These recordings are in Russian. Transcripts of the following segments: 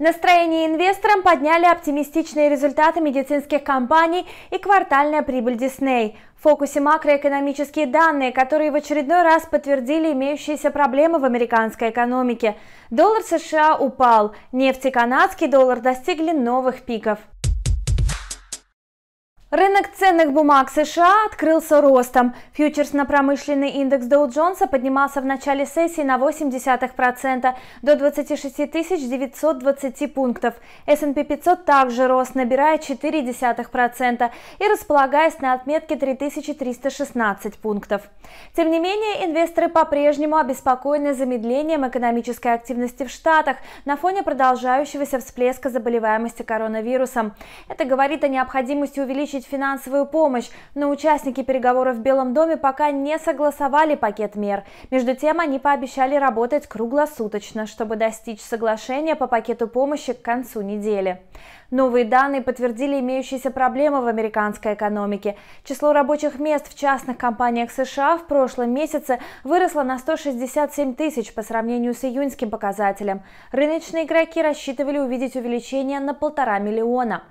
Настроение инвесторам подняли оптимистичные результаты медицинских компаний и квартальная прибыль Дисней. В фокусе макроэкономические данные, которые в очередной раз подтвердили имеющиеся проблемы в американской экономике. Доллар США упал, нефть и канадский доллар достигли новых пиков. Рынок ценных бумаг США открылся ростом. Фьючерс на промышленный индекс Доу Джонса поднимался в начале сессии на 0,8% до 26 920 пунктов. S&P 500 также рос, набирая 0,4% и располагаясь на отметке 3316 пунктов. Тем не менее, инвесторы по-прежнему обеспокоены замедлением экономической активности в Штатах на фоне продолжающегося всплеска заболеваемости коронавирусом. Это говорит о необходимости увеличить обеспечить финансовую помощь, но участники переговоров в Белом доме пока не согласовали пакет мер. Между тем, они пообещали работать круглосуточно, чтобы достичь соглашения по пакету помощи к концу недели. Новые данные подтвердили имеющиеся проблемы в американской экономике. Число рабочих мест в частных компаниях США в прошлом месяце выросло на 167 тысяч по сравнению с июньским показателем. Рыночные игроки рассчитывали увидеть увеличение на полтора миллиона.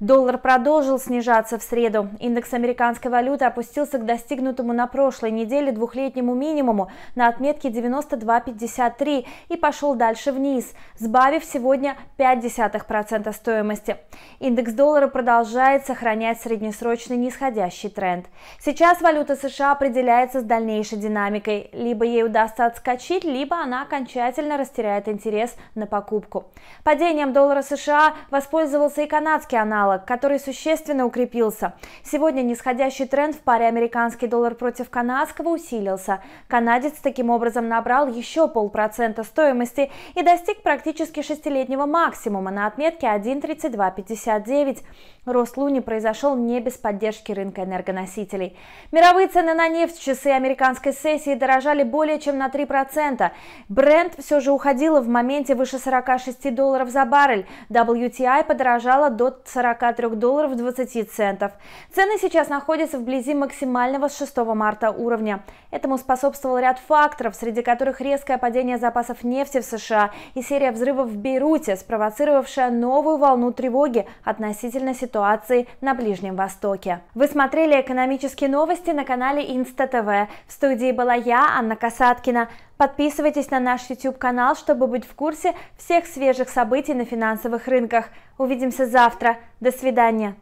Доллар продолжил снижаться в среду. Индекс американской валюты опустился к достигнутому на прошлой неделе двухлетнему минимуму на отметке 92.53 и пошел дальше вниз, сбавив сегодня 0,5% стоимости. Индекс доллара продолжает сохранять среднесрочный нисходящий тренд. Сейчас валюта США определяется с дальнейшей динамикой. Либо ей удастся отскочить, либо она окончательно растеряет интерес на покупку. Падением доллара США воспользовался и канадский аналог аналог, который существенно укрепился. Сегодня нисходящий тренд в паре американский доллар против канадского усилился. Канадец таким образом набрал еще полпроцента стоимости и достиг практически шестилетнего максимума на отметке 1.3259. Рост Луни произошел не без поддержки рынка энергоносителей. Мировые цены на нефть в часы американской сессии дорожали более чем на 3%. Бренд все же уходила в моменте выше 46 долларов за баррель. WTI подорожала до 40 43 долларов 20 центов. Цены сейчас находятся вблизи максимального с 6 марта уровня. Этому способствовал ряд факторов, среди которых резкое падение запасов нефти в США и серия взрывов в Бейруте, спровоцировавшая новую волну тревоги относительно ситуации на Ближнем Востоке. Вы смотрели экономические новости на канале Инста ТВ. В студии была я, Анна Касаткина. Подписывайтесь на наш YouTube-канал, чтобы быть в курсе всех свежих событий на финансовых рынках. Увидимся завтра. До свидания.